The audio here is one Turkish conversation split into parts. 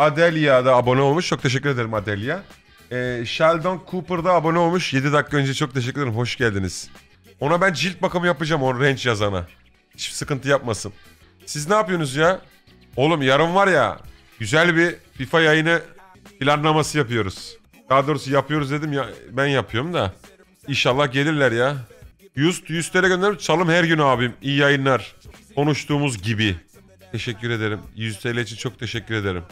Adelia da abone olmuş. Çok teşekkür ederim Adelia. Ee, Sheldon Cooper da abone olmuş. 7 dakika önce çok teşekkür ederim. Hoş geldiniz. Ona ben cilt bakımı yapacağım o range yazana. Hiç sıkıntı yapmasın. Siz ne yapıyorsunuz ya? Oğlum yarın var ya güzel bir FIFA yayını planlaması yapıyoruz. Daha doğrusu yapıyoruz dedim ya ben yapıyorum da. İnşallah gelirler ya. 100, 100 TL gönderip çalım her gün abim. İyi yayınlar. Konuştuğumuz gibi. Teşekkür ederim. 100 TL için çok teşekkür ederim.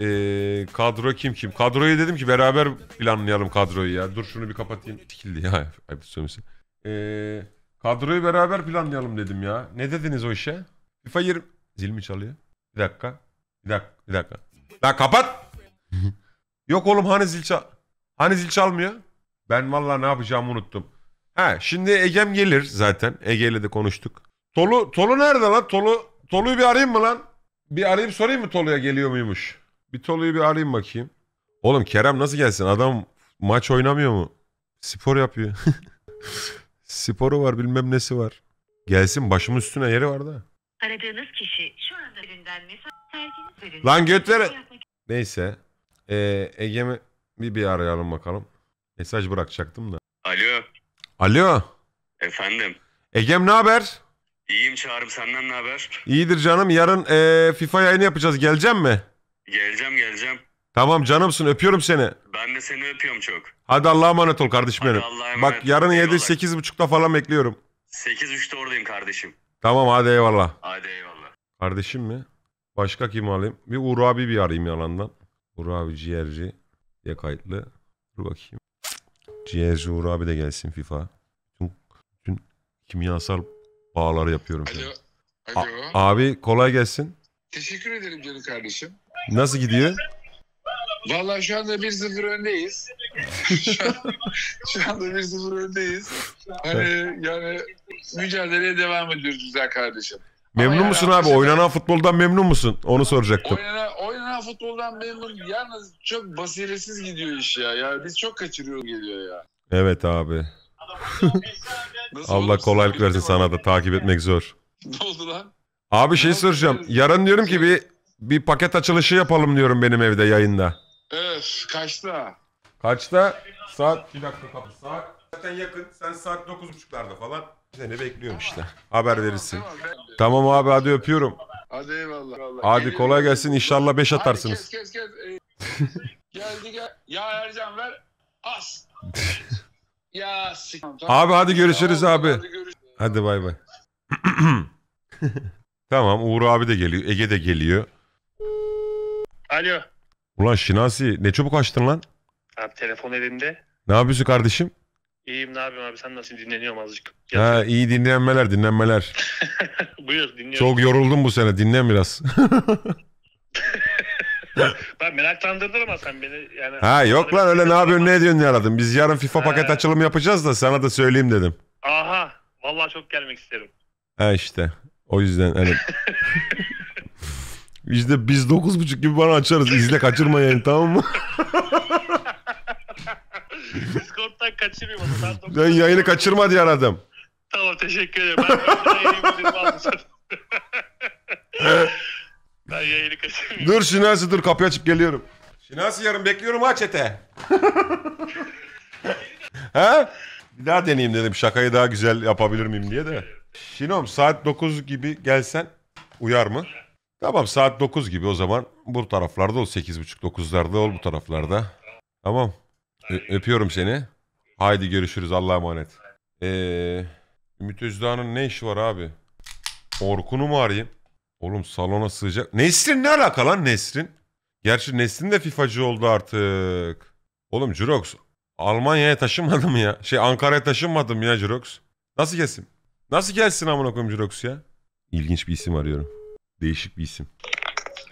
Ee, kadro kim kim? Kadroyu dedim ki beraber planlayalım kadroyu ya. Dur şunu bir kapatayım. Tikildi ya. Ayıp söylemişsin. Ee, kadroyu beraber planlayalım dedim ya. Ne dediniz o işe? FIFA 20... Zil mi çalıyor? Bir dakika. Bir dakika. Bir dakika. Lan kapat! Yok oğlum hani zil çal... Hani zil çalmıyor? Ben vallahi ne yapacağımı unuttum. Ha şimdi Egem gelir zaten. Ege'yle de konuştuk. Tolu, Tolu nerede lan? Tolu, Tolu'yu bir arayayım mı lan? Bir arayıp sorayım mı Tolu'ya geliyor muymuş? Bir Tolu'yu bir arayayım bakayım. Oğlum Kerem nasıl gelsin? Adam maç oynamıyor mu? Spor yapıyor. Sporu var bilmem nesi var. Gelsin başımın üstüne yeri var da. Aradığınız kişi şu anda birinden mesaj terkiniz verildi. Lan götlere... Neyse. Ee, Ege'mi bir bir arayalım bakalım. Mesaj bırakacaktım da. Alo. Alo. Efendim. Egem ne haber? İyiyim Çağrım senden ne haber? İyidir canım. Yarın ee, FIFA yayını yapacağız. Geleceğim mi? Geleceğim geleceğim. Tamam canımsın öpüyorum seni. Ben de seni öpüyorum çok. Hadi Allah'a emanet ol kardeşim Hadi benim. Allah'a emanet Bak yarın eyvallah. 7-8.30'da falan bekliyorum. 8.30'da oradayım kardeşim. Tamam hadi eyvallah. Hadi eyvallah. Kardeşim mi? Başka kim alayım? Bir Uğur abi bir arayayım yalandan. Uğur abi ciğerci diye kayıtlı. Dur bakayım. Ciğerci Uğur abi de gelsin FIFA. Bütün, bütün kimyasal bağları yapıyorum. Alo. Alo. A- abi kolay gelsin. Teşekkür ederim canım kardeşim. Nasıl gidiyor? Vallahi şu anda 1-0 öndeyiz. şu, an, şu anda 1-0 öndeyiz. Hani yani mücadeleye devam ediyoruz güzel kardeşim. Memnun Ama musun yani, abi? Oynanan futboldan memnun musun? Onu soracaktım. Oynanan, oynanan futboldan memnun. Yalnız çok basiretsiz gidiyor iş ya. Yani biz çok kaçırıyoruz geliyor ya. Evet abi. Allah kolaylık versin sana da takip etmek zor. Ne oldu lan? Abi şey soracağım. Yarın diyorum ki şey- bir bir paket açılışı yapalım diyorum benim evde yayında. Öf kaçta? Kaçta? Saat bir dakika kapı saat. Zaten yakın. Sen saat 9.30'larda falan. Seni bekliyorum işte. Haber verirsin. Tamam abi hadi öpüyorum. Hadi eyvallah. Hadi kolay gelsin. inşallah 5 atarsınız. Hadi kes kes kes. Ee, geldi gel. Ya Ercan ver. As. ya sik. Abi hadi görüşürüz abi. Hadi bay bay. tamam Uğur abi de geliyor. Ege de geliyor. Alo. Ulan Şinasi ne çabuk açtın lan. Abi telefon elimde. Ne yapıyorsun kardeşim? İyiyim ne yapayım abi sen nasıl dinleniyorum azıcık. Ha iyi dinlenmeler dinlenmeler. Buyur dinliyorum. Çok yoruldum bu sene dinlen biraz. ben meraklandırdın ama sen beni yani. Ha yok lan öyle ne yapıyorsun ne ediyorsun aradım. Biz yarın FIFA ha. paket açılımı yapacağız da sana da söyleyeyim dedim. Aha vallahi çok gelmek isterim. Ha işte o yüzden hani. İşte biz dokuz buçuk gibi bana açarız. İzle kaçırma yayın tamam mı? Discord'dan kaçırmayayım onu. Ben, yayını kaçırma diye aradım. Tamam teşekkür ederim. Ben, ben yayını bildirim kaçırmayayım. Dur Şinasi dur kapıyı açıp geliyorum. Şinasi yarın bekliyorum ha çete. ha? Bir daha deneyeyim dedim şakayı daha güzel yapabilir miyim diye de. Şinom saat 9 gibi gelsen uyar mı? Tamam saat 9 gibi o zaman bu taraflarda ol 8.30-9'larda ol bu taraflarda. Tamam. Ö- öpüyorum seni. Haydi görüşürüz Allah'a emanet. Ee, Ümit Özdağ'ın ne işi var abi? Orkun'u mu arayayım? Oğlum salona sığacak. Nesrin ne alaka lan Nesrin? Gerçi Nesrin de FIFA'cı oldu artık. Oğlum Jurox Almanya'ya taşınmadım ya. Şey Ankara'ya taşınmadım ya Jurox. Nasıl gelsin? Nasıl gelsin amına koyayım Jurox ya? İlginç bir isim arıyorum. Değişik bir isim.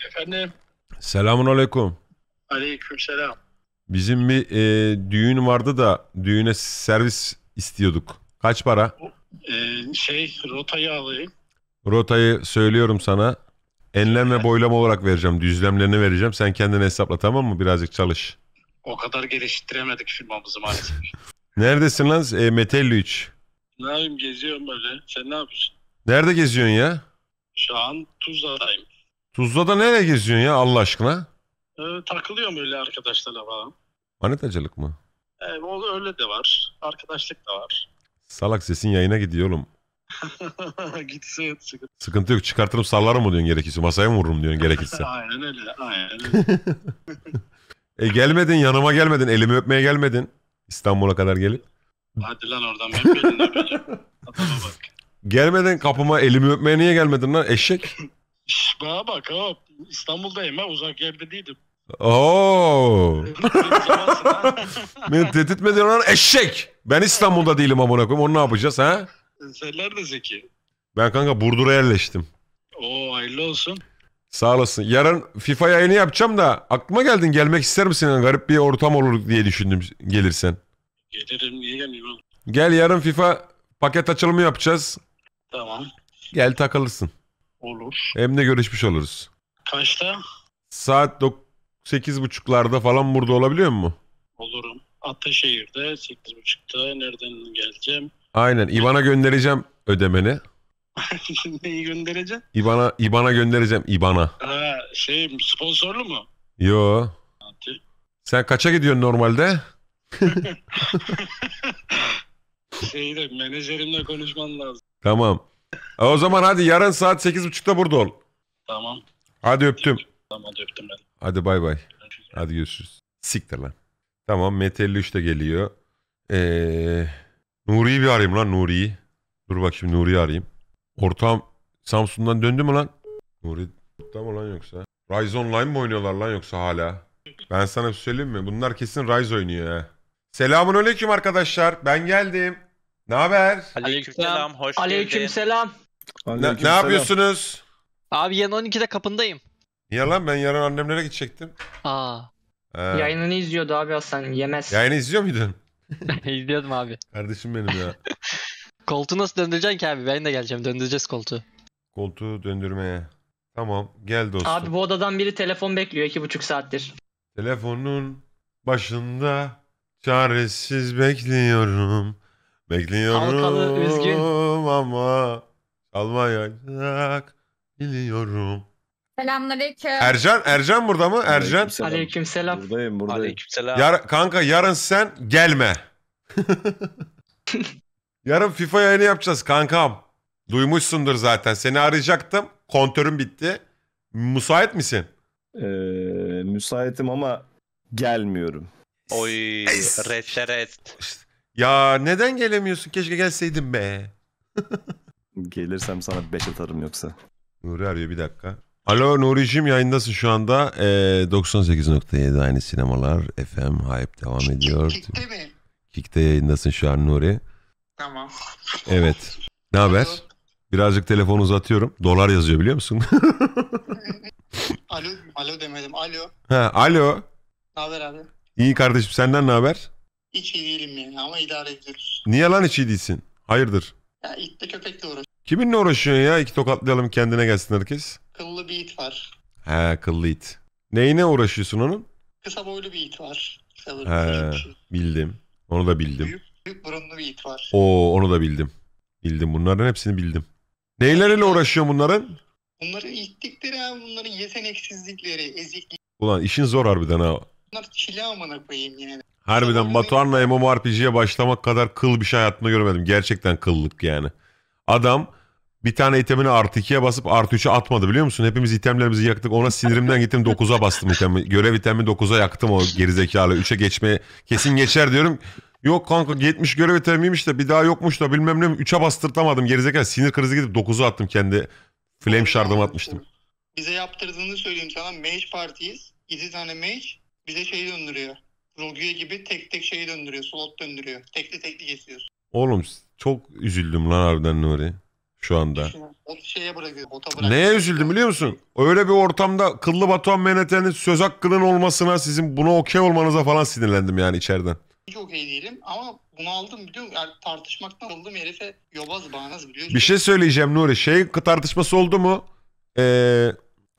Efendim. Selamun aleyküm. Aleyküm selam. Bizim bir e, düğün vardı da düğüne servis istiyorduk. Kaç para? E, şey rotayı alayım. Rotayı söylüyorum sana. Enlem ve boylam olarak vereceğim. Düzlemlerini vereceğim. Sen kendini hesapla tamam mı? Birazcık çalış. O kadar geliştiremedik firmamızı maalesef. Neredesin lan? E, Metelli 3. Ne yapayım geziyorum böyle. Sen ne yapıyorsun? Nerede geziyorsun ya? Şu an Tuzla'dayım. Tuzla'da nereye geziyorsun ya Allah aşkına? Ee, takılıyorum öyle arkadaşlarla falan. Manetacılık mı? Evet, o öyle de var. Arkadaşlık da var. Salak sesin yayına gidiyor oğlum. Gitsin sıkıntı. Sıkıntı yok çıkartırım sallarım mı diyorsun gerekirse masaya mı vururum diyorsun gerekirse. aynen öyle aynen öyle. e gelmedin yanıma gelmedin elimi öpmeye gelmedin İstanbul'a kadar gelip. Hadi lan oradan ben belini öpeceğim. bak. Gelmeden kapıma elimi öpmeye niye gelmedin lan eşek? Şş, bana bak ama İstanbul'dayım ha uzak yerde değilim. Oo. Beni tehdit mi lan eşek? Ben İstanbul'da değilim amına koyayım. Onu ne yapacağız ha? Senler de zeki. Ben kanka Burdur'a yerleştim. Oo hayırlı olsun. Sağ olasın. Yarın FIFA yayını yapacağım da aklıma geldin gelmek ister misin? Yani garip bir ortam olur diye düşündüm gelirsen. Gelirim niye gelmeyeyim Gel yarın FIFA paket açılımı yapacağız. Tamam. Gel takılırsın. Olur. Hem de görüşmüş oluruz. Kaçta? Saat 8 buçuklarda falan burada olabiliyor mu? Olurum. Ataşehir'de 8 buçukta nereden geleceğim? Aynen. İvan'a göndereceğim ödemeni. Neyi göndereceğim? İvana İvana göndereceğim İvana. Ha, şey sponsorlu mu? Yo. Sen kaça gidiyorsun normalde? Şeyi Şeyde menajerimle konuşman lazım. Tamam. E, O zaman hadi yarın saat 8.30'da burada ol. Tamam. Hadi öptüm. Tamam hadi öptüm ben. Hadi bay bay. Hadi görüşürüz. Siktir lan. Tamam Mete 53 de geliyor. Ee, Nuri'yi bir arayayım lan Nuri'yi. Dur bak şimdi Nuri'yi arayayım. Ortam Samsun'dan döndü mü lan? Nuri da mı lan yoksa? Rise Online mi oynuyorlar lan yoksa hala? Ben sana bir söyleyeyim mi? Bunlar kesin Rise oynuyor ha. Selamun aleyküm arkadaşlar. Ben geldim. Ne haber? Aleykümselam. Hoş geldin. Aleykümselam. Ne, ne yapıyorsunuz? Abi yarın 12'de kapındayım. Niye lan ben yarın annemlere gidecektim. Aa. Ee, Yayınını izliyordu abi Hasan yemez. Yayını izliyor muydun? İzliyordum abi. Kardeşim benim ya. Koltuğu nasıl döndüreceksin ki abi? Ben de geleceğim. Döndüreceğiz koltuğu. Koltuğu döndürmeye. Tamam gel dostum. Abi bu odadan biri telefon bekliyor iki buçuk saattir. Telefonun başında Çaresiz bekliyorum. Bekliyorum Halkalı, üzgün. ama almayacak biliyorum. Selamünaleyküm. Ercan, Ercan burada mı? Ercan. Aleykümselam. Aleykümselam. Buradayım buradayım. Aleykümselam. Yar kanka yarın sen gelme. yarın FIFA yayını yapacağız kankam. Duymuşsundur zaten. Seni arayacaktım. Kontörüm bitti. Müsait misin? Ee, müsaitim ama gelmiyorum. Oy reste rest. Ya neden gelemiyorsun? Keşke gelseydin be. Gelirsem sana 5 atarım yoksa. Nuri arıyor bir dakika. Alo Nuri'cim yayındasın şu anda. Ee, 98.7 aynı sinemalar. FM Hype devam ediyor. Kik'te mi? Kik'te yayındasın şu an Nuri. Tamam. Evet. Ne haber? Birazcık telefonu uzatıyorum. Dolar yazıyor biliyor musun? alo, alo demedim. Alo. Ha, alo. Ne haber abi? İyi kardeşim senden ne haber? Hiç iyi değilim yani ama idare ediyoruz. Niye lan hiç iyi değilsin? Hayırdır? Ya it de köpekle uğraş. Kiminle uğraşıyorsun ya? İki tokatlayalım kendine gelsin herkes. Kıllı bir it var. He kıllı it. Neyine uğraşıyorsun onun? Kısa boylu bir it var. Kısa He, şey bildim. Onu da bildim. Büyük, büyük burunlu bir it var. Oo onu da bildim. Bildim bunların hepsini bildim. Neyleriyle uğraşıyor bunların? Bunların ittikleri abi bunların yeteneksizlikleri, eziklikleri. Ulan işin zor harbiden ha. Bunlar çile amına koyayım yani. Harbiden Batuhan'la MMORPG'ye başlamak kadar kıl bir şey hayatımda görmedim. Gerçekten kıllık yani. Adam bir tane itemini artı 2'ye basıp artı 3'e atmadı biliyor musun? Hepimiz itemlerimizi yaktık. Ona sinirimden gittim 9'a bastım itemi. Görev itemi 9'a yaktım o gerizekalı. 3'e geçmeye kesin geçer diyorum. Yok kanka 70 görev itemiymiş de bir daha yokmuş da bilmem ne. 3'e bastırtamadım gerizekalı. Sinir krizi gidip 9'a attım kendi. Flame shard'ımı atmıştım. Bize yaptırdığını söyleyeyim sana. Mage partiyiz. 7 tane mage. Bir de şeyi döndürüyor. Rogue gibi tek tek şeyi döndürüyor. Slot döndürüyor. Tekli tekli kesiyorsun. Oğlum çok üzüldüm lan harbiden Nuri. Şu anda. şeye Neye üzüldüm biliyor musun? Öyle bir ortamda Kıllı Batuhan Meneten'in söz hakkının olmasına sizin buna okey olmanıza falan sinirlendim yani içeriden. Hiç okey değilim ama bunu aldım biliyor musun? Yani tartışmaktan oldum herife yobaz bağnaz biliyor musun? Bir şey söyleyeceğim Nuri. Şey tartışması oldu mu? Ee,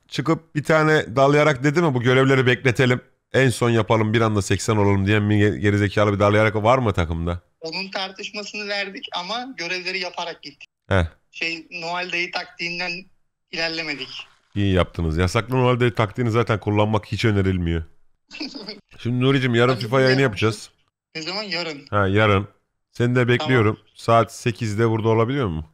çıkıp bir tane dalayarak dedi mi bu görevleri bekletelim. En son yapalım bir anda 80 olalım diyen bir gerizekalı bir darlayarak var mı takımda? Onun tartışmasını verdik ama görevleri yaparak gittik. Heh. Şey Noel Dayı taktiğinden ilerlemedik. İyi yaptınız. Yasaklı Noel Dayı taktiğini zaten kullanmak hiç önerilmiyor. Şimdi Nuri'cim yarın Hadi FIFA yayını yapacağız. Ne zaman? Yarın. Ha yarın. Seni de bekliyorum. Tamam. Saat 8'de burada olabiliyor mu?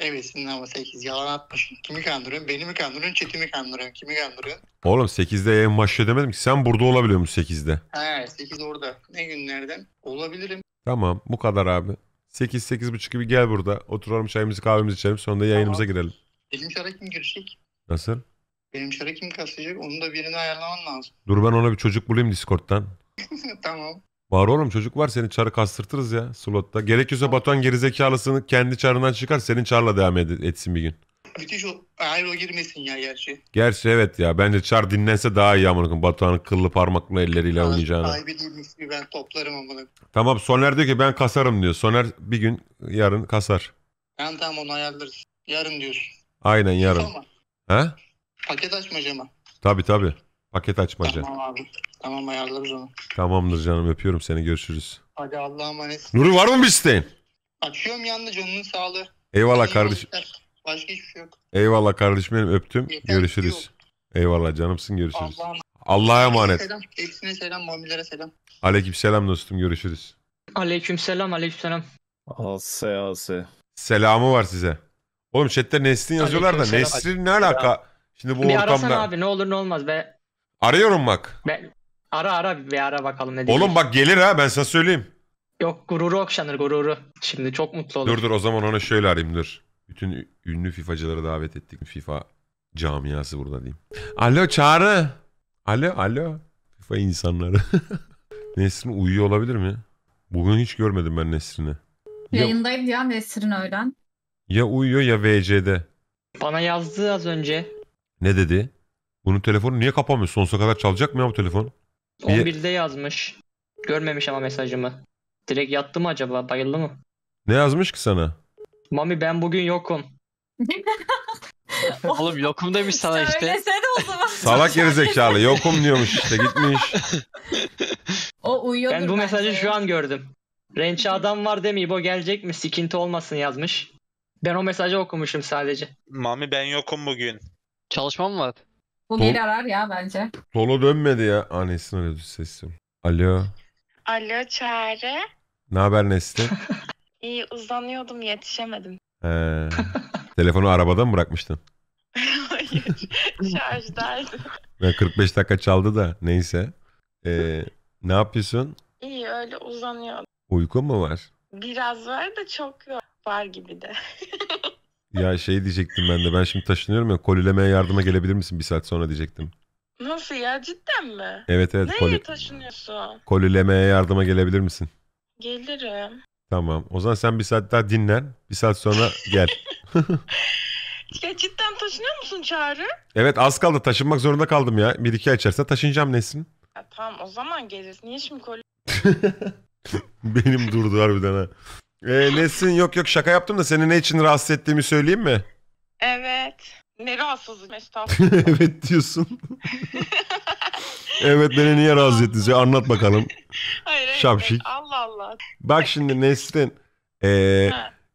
Evesin ama 8 yalan atmışsın. Kimi kandırıyorsun? Beni mi kandırıyorsun? Çet'i mi kandırıyorsun? Kimi kandırıyorsun? Oğlum 8'de yayın başlıyor demedim ki sen burada olabiliyor musun 8'de? He 8 orada. Ne günlerden? Olabilirim. Tamam bu kadar abi. 8 buçuk gibi gel burada. Oturalım çayımızı kahvemizi içelim sonra da yayınımıza Tamam. girelim. Benim şara kim girecek? Nasıl? Benim şara kim kaslayacak? Onu da birini ayarlaman lazım. Dur ben ona bir çocuk bulayım Discord'dan. tamam. Var oğlum çocuk var seni çarı kastırtırız ya slotta. Gerekiyorsa Batuhan gerizekalısını kendi çarından çıkar senin çarla devam ed- etsin bir gün. Müthiş o. Hayır o girmesin ya gerçi. Gerçi evet ya bence çar dinlense daha iyi amına koyayım. Batuhan'ın kıllı parmakla elleriyle oynayacağına. Kaybedilmiş gibi ben toplarım amına. Tamam Soner diyor ki ben kasarım diyor. Soner bir gün yarın kasar. Yani tamam onu ayarlarız. Yarın diyorsun. Aynen yarın. Ama Ha? paket açmacama. Tabii tabii. Paket açmaca. Tamam abi. Tamam ayarlarız onu. Tamamdır canım öpüyorum seni görüşürüz. Hadi Allah'a emanet. Nuri var mı bir isteğin? Açıyorum yalnız onun sağlığı. Eyvallah Hadi kardeşim. Başka hiçbir şey yok. Eyvallah kardeşim benim öptüm. Yeter, görüşürüz. Yok. Eyvallah canımsın görüşürüz. Allah'a emanet. Selam. Hepsine selam, mamilere selam. Aleyküm selam dostum görüşürüz. Aleyküm selam, aleyküm selam. Ase ase. Selamı var size. Oğlum chatte Nesrin yazıyorlar da Nesrin ne alaka? Şimdi bu bir ortamda... Bir arasana abi ne olur ne olmaz be. Arıyorum bak. Be, ara ara bir ara bakalım ne diyecek. Oğlum bak gelir ha ben sana söyleyeyim. Yok gururu okşanır gururu. Şimdi çok mutlu olur. Dur dur o zaman ona şöyle arayayım dur. Bütün ünlü FIFA'cıları davet ettik. FIFA camiası burada diyeyim. Alo Çağrı. Alo alo. FIFA insanları. Nesrin uyuyor olabilir mi? Bugün hiç görmedim ben Nesrin'i. Ya... Yayındayım ya Nesrin öğlen. Ya uyuyor ya VC'de. Bana yazdı az önce. Ne dedi? Bunun telefonu niye kapanmıyor? Sonsuza kadar çalacak mı ya bu telefon? Bir... 11'de yazmış. Görmemiş ama mesajımı. Direkt yattı mı acaba? Bayıldı mı? Ne yazmış ki sana? Mami ben bugün yokum. Oğlum yokum demiş sana işte. Söylesene o zaman. Salak geri zekalı. Yokum diyormuş işte gitmiş. O uyuyordur. Ben bu mesajı şu an gördüm. Rençe adam var demeyip o gelecek mi? Sikinti olmasın yazmış. Ben o mesajı okumuşum sadece. Mami ben yokum bugün. Çalışmam var. Bu Dol- beni arar ya bence. Dolo dönmedi ya. Aa Nesin sesim. Alo. Alo Çağrı. Ne haber neste? İyi uzanıyordum yetişemedim. Ee, telefonu arabada mı bırakmıştın? Hayır şarjdaydı. Ya 45 dakika çaldı da neyse. Ee, ne yapıyorsun? İyi öyle uzanıyorum. Uyku mu var? Biraz var da çok yok. Var gibi de. Ya şey diyecektim ben de ben şimdi taşınıyorum ya kolilemeye yardıma gelebilir misin bir saat sonra diyecektim. Nasıl ya cidden mi? Evet evet. Neye koli- taşınıyorsun? Kolilemeye yardıma gelebilir misin? Gelirim. Tamam o zaman sen bir saat daha dinlen bir saat sonra gel. ya cidden taşınıyor musun Çağrı? Evet az kaldı taşınmak zorunda kaldım ya. Bir iki ay içerisinde taşınacağım Nesin. Ya, tamam o zaman geliriz. Niye şimdi koli... Benim durdu harbiden ha. Ee, Nesin yok yok şaka yaptım da seni ne için rahatsız ettiğimi söyleyeyim mi? Evet. Ne rahatsızlık estağfurullah. evet diyorsun. evet beni niye rahatsız ettiniz ya anlat bakalım. Hayır, hayır, Şapşik. Allah Allah. Bak şimdi Nesrin ee,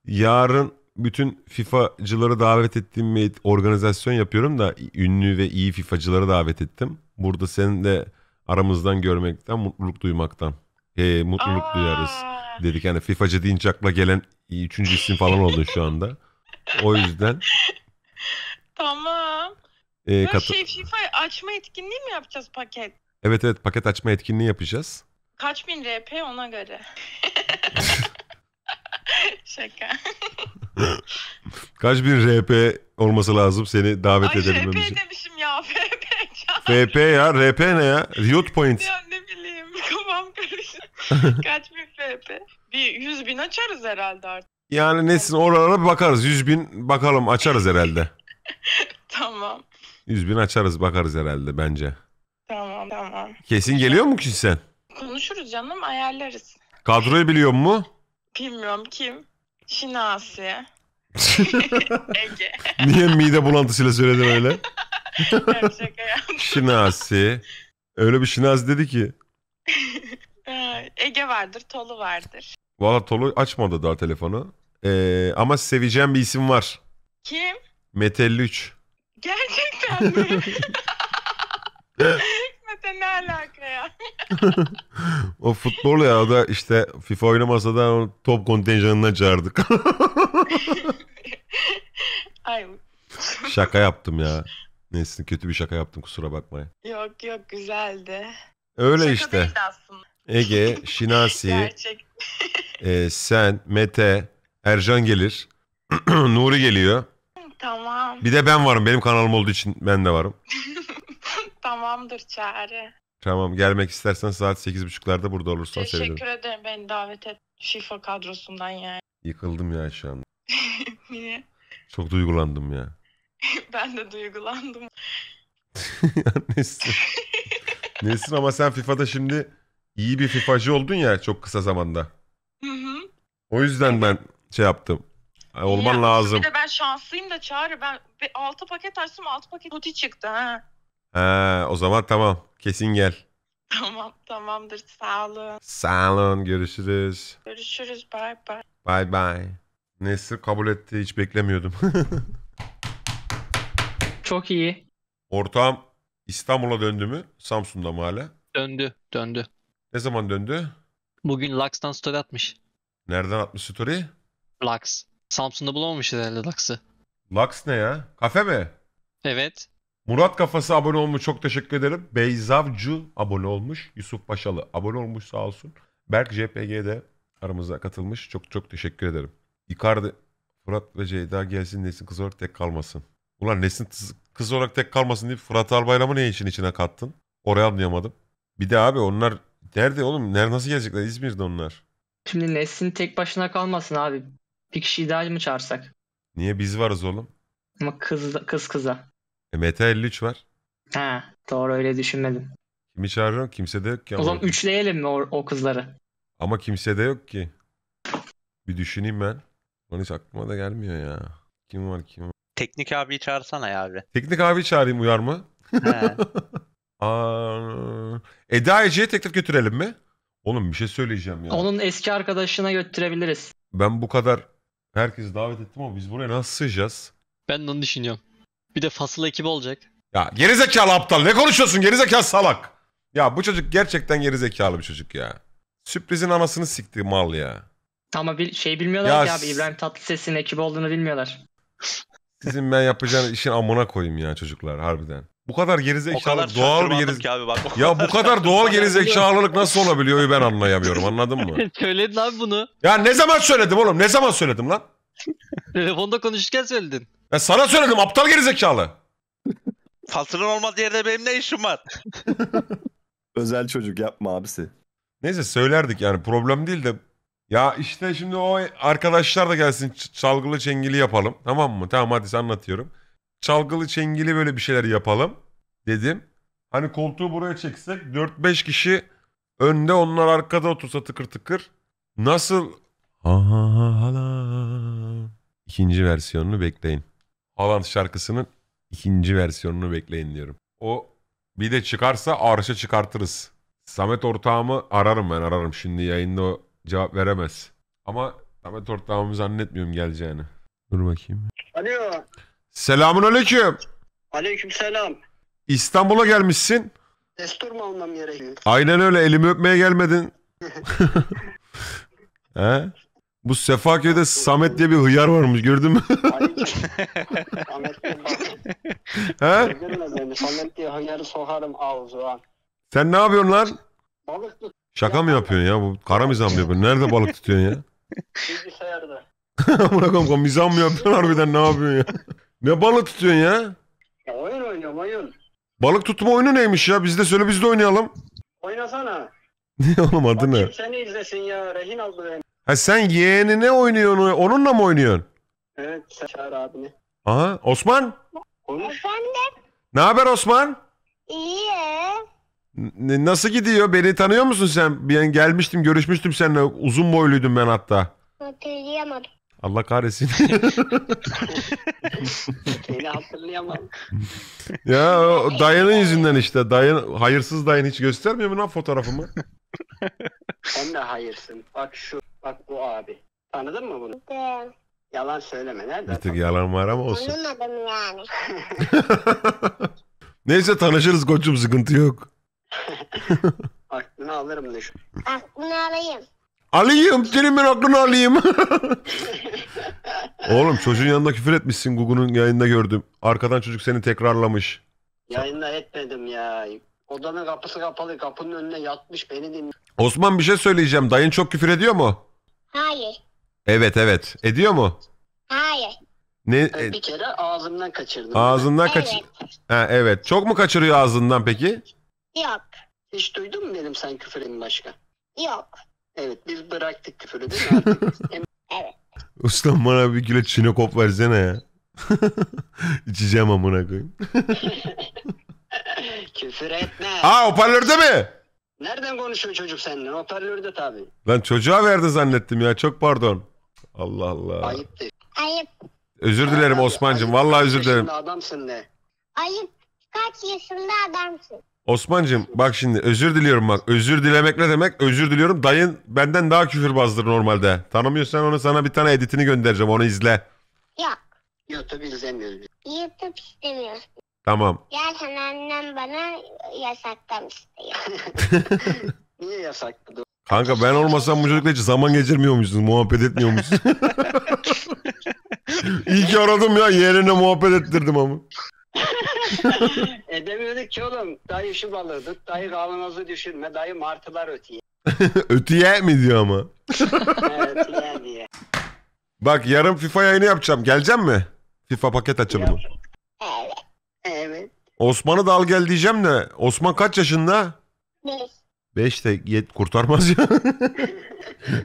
yarın bütün FIFA'cıları davet ettiğim bir organizasyon yapıyorum da ünlü ve iyi FIFA'cıları davet ettim. Burada seni de aramızdan görmekten mutluluk duymaktan e, mutluluk Aa. duyarız dedik. Yani FIFA'cı deyince akla gelen üçüncü isim falan oldu şu anda. O yüzden. Tamam. E, ee, kat- şey FIFA açma etkinliği mi yapacağız paket? Evet evet paket açma etkinliği yapacağız. Kaç bin RP ona göre. Şaka. Kaç bin RP olması lazım seni davet Ay, için. Ay RP demişim ya FP. FP ya RP ne ya? Riot Point. Ya Kaç bin FP? Bir 100 bin açarız herhalde artık. Yani nesin oralara bir bakarız. 100 bin bakalım açarız herhalde. tamam. 100 bin açarız bakarız herhalde bence. Tamam tamam. Kesin geliyor mu ki sen? Konuşuruz canım ayarlarız. Kadroyu biliyor mu? Bilmiyorum kim? Şinasi. Ege. Niye mide bulantısıyla söyledin öyle? Şinasi. Öyle bir şinasi dedi ki. Ege vardır, Tolu vardır. Valla Tolu açmadı daha telefonu. Ee, ama seveceğim bir isim var. Kim? Metellüç. Gerçekten mi? Mete ne alaka ya? o futbol ya o da işte FIFA oynamasa da top kontenjanına çağırdık. Ay. Şaka yaptım ya. Neyse kötü bir şaka yaptım kusura bakmayın. Yok yok güzeldi. Öyle şaka işte. Şaka değildi aslında. Ege, Şinasi, e, sen, Mete, Ercan gelir. Nuri geliyor. Tamam. Bir de ben varım. Benim kanalım olduğu için ben de varım. Tamamdır Çağrı. Tamam gelmek istersen saat 8.30'larda burada olursan sevinirim. Teşekkür ederim beni davet et. FIFA kadrosundan yani. Yıkıldım ya şu an. Niye? Çok duygulandım ya. Ben de duygulandım. Nesin? Nesin ama sen FIFA'da şimdi iyi bir FIFA'cı oldun ya çok kısa zamanda. Hı hı. O yüzden ben şey yaptım. E, olman Ya, lazım. Bir de ben şanslıyım da Çağrı. Ben 6 paket açtım 6 paket tuti çıktı ha. Ha, o zaman tamam. Kesin gel. Tamam tamamdır sağ olun. Sağ olun. Görüşürüz. Görüşürüz bay bay. Bye bye. Nesir kabul etti. Hiç beklemiyordum. Çok iyi. Ortam İstanbul'a döndü mü? Samsun'da mı hala? Döndü. Döndü. Ne zaman döndü? Bugün Lux'tan story atmış. Nereden atmış story? Lux. Samsun'da bulamamış herhalde Lux'ı. Lux ne ya? Kafe mi? Evet. Murat Kafası abone olmuş çok teşekkür ederim. Beyzavcı abone olmuş. Yusuf Paşalı abone olmuş sağ olsun. Berk JPG'de aramıza katılmış. Çok çok teşekkür ederim. Icardi Fırat ve Ceyda gelsin Nesin kız olarak tek kalmasın. Ulan Nesin kız olarak tek kalmasın deyip Fırat Albayram'ı ne için içine kattın? Oraya anlayamadım. Bir de abi onlar Nerede oğlum? Nerede nasıl gelecekler? İzmir'de onlar. Şimdi Nesin tek başına kalmasın abi. Bir kişiyi daha mı çağırsak? Niye biz varız oğlum? Ama kız kız kıza. E Mete 53 var. Ha, doğru öyle düşünmedim. Kimi çağırıyorsun? Kimse de yok ki. O zaman üçleyelim mi o, o kızları? Ama kimse de yok ki. Bir düşüneyim ben. Lan hiç aklıma da gelmiyor ya. Kim var kim var? Teknik abi çağırsana ya abi. Teknik abi çağırayım uyar mı? He. Aa, Eda Ece'ye teklif götürelim mi? Oğlum bir şey söyleyeceğim ya. Onun eski arkadaşına götürebiliriz. Ben bu kadar herkesi davet ettim ama biz buraya nasıl sığacağız? Ben de onu düşünüyorum. Bir de fasıl ekibi olacak. Ya gerizekalı aptal ne konuşuyorsun gerizekalı salak. Ya bu çocuk gerçekten gerizekalı bir çocuk ya. Sürprizin anasını sikti mal ya. Ama bir şey bilmiyorlar Ya ki abi s- İbrahim Tatlıses'in ekibi olduğunu bilmiyorlar. Sizin ben yapacağınız işin amına koyayım ya çocuklar harbiden. Bu kadar gerizekalılık doğal bir geriz... abi bak. Ya bu kadar doğal gerizekalılık nasıl olabiliyor ben anlayamıyorum anladın mı? söyledin abi bunu. Ya ne zaman söyledim oğlum ne zaman söyledim lan? Telefonda konuşurken söyledin. Ya sana söyledim aptal gerizekalı. Fasılın olmadığı yerde benim ne işim var? Özel çocuk yapma abisi. Neyse söylerdik yani problem değil de. Ya işte şimdi o arkadaşlar da gelsin çalgılı çengili yapalım tamam mı? Tamam hadi sen anlatıyorum çalgılı çengili böyle bir şeyler yapalım dedim. Hani koltuğu buraya çeksek 4-5 kişi önde onlar arkada otursa tıkır tıkır. Nasıl? Aha hala. İkinci versiyonunu bekleyin. Alan şarkısının ikinci versiyonunu bekleyin diyorum. O bir de çıkarsa arşa çıkartırız. Samet ortağımı ararım ben ararım. Şimdi yayında o cevap veremez. Ama Samet ortağımı zannetmiyorum geleceğini. Dur bakayım. Alo. Selamun aleyküm. Aleyküm selam. İstanbul'a gelmişsin. Destur mu almam gerekiyor? Aynen öyle elimi öpmeye gelmedin. He? Bu Sefaköy'de Samet diye bir hıyar varmış gördün mü? Ahmet He? Samet diye hıyarı sokarım ağzına. Sen ne yapıyorsun lan? Balık tut Şaka mı yapıyorsun ya? Bu kara mizah mı yapıyorsun? Nerede balık tutuyorsun ya? bilgisayarda. Amına koyayım mizah mı yapıyorsun harbiden ne yapıyorsun ya? Ne balık tutuyorsun ya? ya oyun oynuyorum oyun. Balık tutma oyunu neymiş ya? Biz de söyle biz de oynayalım. Oynasana. Ne oğlum adı ne? Kim seni izlesin ya? Rehin aldı beni. Ha sen yeğenine oynuyorsun. Onunla mı oynuyorsun? Evet. çağır abini. Aha. Osman? Konuş. Efendim? Ne haber Osman? İyi. N- nasıl gidiyor? Beni tanıyor musun sen? Ben gelmiştim, görüşmüştüm seninle. Uzun boyluydum ben hatta. Hatırlayamadım. Allah kahretsin. Seni hatırlayamam. ya o dayının yüzünden işte. Dayın, hayırsız dayın hiç göstermiyor mu lan fotoğrafımı? Sen de hayırsın. Bak şu, bak bu abi. Tanıdın mı bunu? Değil. Yalan söyleme. Nerede? Bir tık yalan var ama olsun. Tanımadım yani. Neyse tanışırız koçum sıkıntı yok. Aklını alırım düşün. Aklını alayım. Alayım dilimin hakkını alayım. Oğlum çocuğun yanında küfür etmişsin Google'un yayında gördüm. Arkadan çocuk seni tekrarlamış. Yayında etmedim ya. Odanın kapısı kapalı kapının önüne yatmış beni dinliyor. Osman bir şey söyleyeceğim. Dayın çok küfür ediyor mu? Hayır. Evet evet. Ediyor mu? Hayır. Ne? E, e- bir kere ağzımdan kaçırdım. ağzından kaçır. Evet. Ha, evet. Çok mu kaçırıyor ağzından peki? Yok. Hiç duydun mu benim sen küfürün başka? Yok. Evet biz bıraktık küfürü değil mi? evet. Ustam bana bir kilo çinokop versene ya. İçeceğim amına koyayım. Küfür etme. Aa hoparlörde mi? Nereden konuşuyor çocuk seninle? Hoparlörde tabii. Lan çocuğa verdi zannettim ya çok pardon. Allah Allah. Ayıptır. Ayıp. Özür dilerim Osman'cığım. Vallahi özür dilerim. Adamsın ne? Ayıp. Kaç yaşında adamsın? Osman'cığım bak şimdi özür diliyorum bak. Özür dilemek ne demek? Özür diliyorum. Dayın benden daha küfürbazdır normalde. Tanımıyorsan onu sana bir tane editini göndereceğim. Onu izle. Yok. YouTube izlemiyoruz. YouTube istemiyorsun. Tamam. Zaten annem bana yasaktan istiyor. Niye yasakladı? Kanka ben olmasam bu şey çocukla hiç zaman geçirmiyormuşsun. Muhabbet etmiyormuşsun. İyi ki aradım ya. Yerine muhabbet ettirdim ama. Edemiyorduk ki oğlum. Dayı şu balırdık. Dayı kavanozu düşünme, Dayı martılar ötüye. Ötüye mi diyor ama? ötüye diye. Bak yarın FIFA yayını yapacağım. geleceğim mi? FIFA paket açılımı. Evet. Evet. Osman'ı da al gel diyeceğim de. Osman kaç yaşında? Beş. Beş de yet kurtarmaz ya.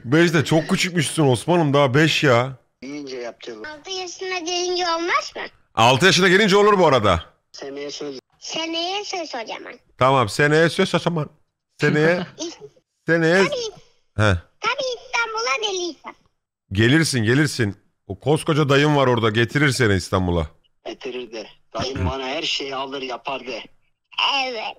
beş de çok küçükmüşsün Osman'ım daha beş ya. Büyüyünce yapacağız. Altı yaşına gelince olmaz mı? Altı yaşına gelince olur bu arada. Seneye söz. Şey seneye söz o Tamam seneye söz o zaman. Seneye. seneye. Tabii. He. Tabii İstanbul'a gelirsin. Gelirsin gelirsin. O koskoca dayım var orada getirir seni İstanbul'a. Getirir de. Dayım bana her şeyi alır yapar de. Evet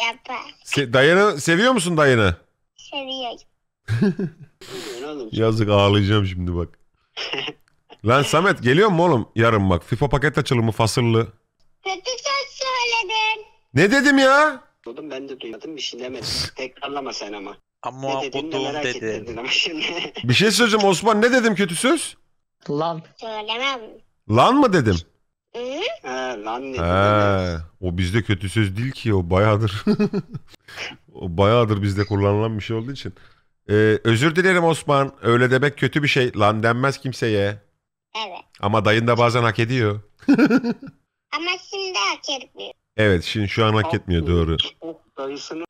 yapar. Se dayını seviyor musun dayını? Seviyorum. Yazık ağlayacağım şimdi bak. Lan Samet geliyor mu oğlum yarın bak FIFA paket açılımı fasıllı. Kötü söz söyledin. Ne dedim ya? Dudum ben de duymadım bir şey demedim. Tekrarlama sen ama. Ama ne dedim de dedi. Bir şey söyleyeceğim Osman ne dedim kötü söz? Lan. Söylemem. Lan mı dedim? Hı? Ha, lan dedim. o bizde kötü söz değil ki o bayağıdır. o bayağıdır bizde kullanılan bir şey olduğu için. Ee, özür dilerim Osman. Öyle demek kötü bir şey. Lan denmez kimseye. Evet. Ama dayın da bazen hak ediyor. Ama şimdi hak etmiyor. Evet şimdi şu an hak etmiyor doğru. Dayısını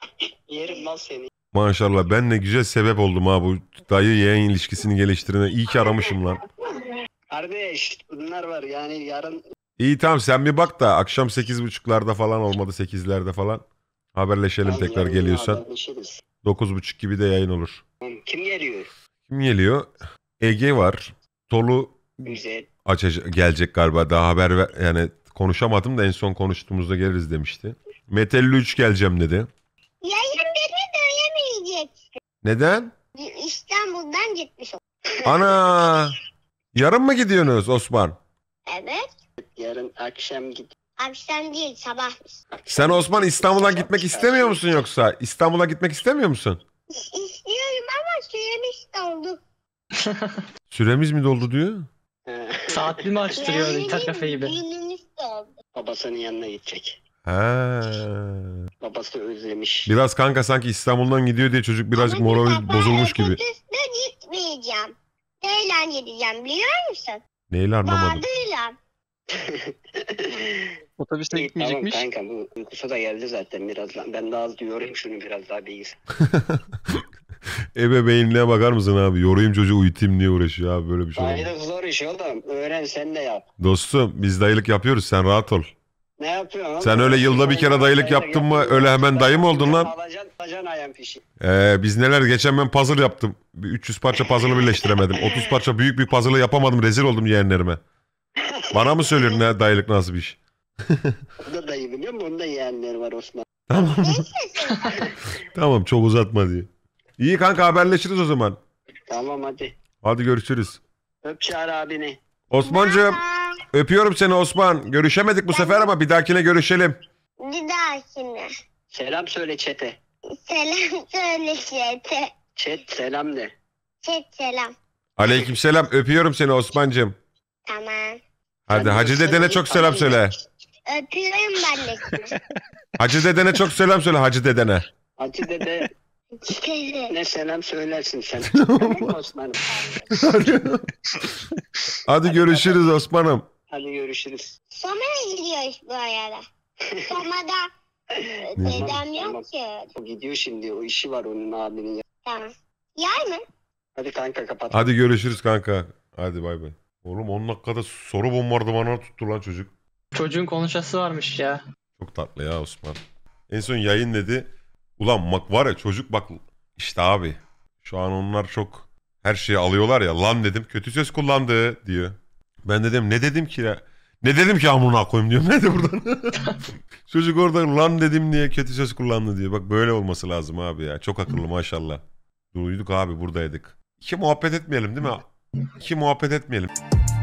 yerim lan seni. Maşallah ben ne güzel sebep oldum ha bu dayı yeğen ilişkisini geliştirene. İyi ki aramışım lan. Kardeş bunlar var yani yarın İyi tamam sen bir bak da akşam sekiz 8.30'larda falan olmadı sekizlerde falan. Haberleşelim Ay, tekrar yarın geliyorsan. dokuz buçuk gibi de yayın olur. Kim geliyor? Kim geliyor? Ege var. Tolu Güzel. açacak, gelecek galiba daha haber ver, yani Konuşamadım da en son konuştuğumuzda geliriz demişti. Metelli 3 geleceğim dedi. Yayın beni dönemeyecek. Neden? İstanbul'dan gitmiş. Ana! Yarın mı gidiyorsunuz Osman? Evet. Yarın akşam git. Akşam değil sabah. Sen Osman İstanbul'a gitmek istemiyor musun yoksa? İstanbul'a gitmek istemiyor musun? İstiyorum ama süremiz doldu. Süremiz mi doldu diyor? Saatli mi açtırıyor internet kafe gibi? Günün Babasının yanına gidecek. He. Babası özlemiş. Biraz kanka sanki İstanbul'dan gidiyor diye çocuk birazcık Ama morali baba bozulmuş gibi. Ben gitmeyeceğim. Neyle gideceğim biliyor musun? Neyle anlamadım. Bağdıyla. Otobüste gitmeyecekmiş. Tamam kanka bu uykusu da geldi zaten birazdan. Ben daha az diyorum şunu biraz daha bilgis. Ebeveynliğe bakar mısın abi? Yorayım çocuğu uyutayım niye uğraşıyor abi böyle bir şey. Dayılık zor iş oğlum. Öğren sen de yap. Dostum biz dayılık yapıyoruz sen rahat ol. Ne yapıyorsun? oğlum? Sen öyle yılda bir kere dayılık yaptın mı öyle hemen dayı mı oldun lan? Alacaksın alacaksın ayağın fişi. Ee, biz neler geçen ben puzzle yaptım. 300 parça puzzle'ı birleştiremedim. 30 parça büyük bir puzzle'ı yapamadım rezil oldum yeğenlerime. Bana mı söylüyorsun ne dayılık nasıl bir iş? O da dayı biliyor musun? Onda yeğenleri var Osman. Tamam. tamam çok uzatma diye. İyi kanka haberleşiriz o zaman. Tamam hadi. Hadi görüşürüz. Öp Çağrı abini. Osman'cığım öpüyorum seni Osman. Görüşemedik bu sefer ama bir dahakine görüşelim. Bir dahakine. Selam söyle çete. Selam söyle çete. Çet selam de. Çet selam. Aleyküm selam. Öpüyorum seni Osman'cığım. Tamam. Hadi Hacı dedene çok selam söyle. Öpüyorum ben de. sizi. Hacı dedene çok selam söyle Hacı dedene. Hacı dede şey, ne selam söylersin sen. Osman'ım? Hadi görüşürüz Osman'ım. Hadi görüşürüz. Soma gidiyor bu arada. Soma'da e, dedem yok ki. O gidiyor şimdi. O işi var onun abinin. ya. Tamam. Yay mı? Hadi kanka kapat. Hadi görüşürüz kanka. Hadi bay bay. Oğlum 10 dakikada soru bombardımanına tuttu lan çocuk. Çocuğun konuşası varmış ya. Çok tatlı ya Osman. En son yayın dedi. Ulan bak var ya çocuk bak işte abi. Şu an onlar çok her şeyi alıyorlar ya. Lan dedim kötü söz kullandı diyor. Ben dedim ne dedim ki ya? Ne dedim ki amına koyayım diyor. Ne de buradan? çocuk orada lan dedim niye kötü söz kullandı diyor. Bak böyle olması lazım abi ya. Çok akıllı maşallah. Duyduk abi buradaydık. İki muhabbet etmeyelim değil mi? İki muhabbet etmeyelim.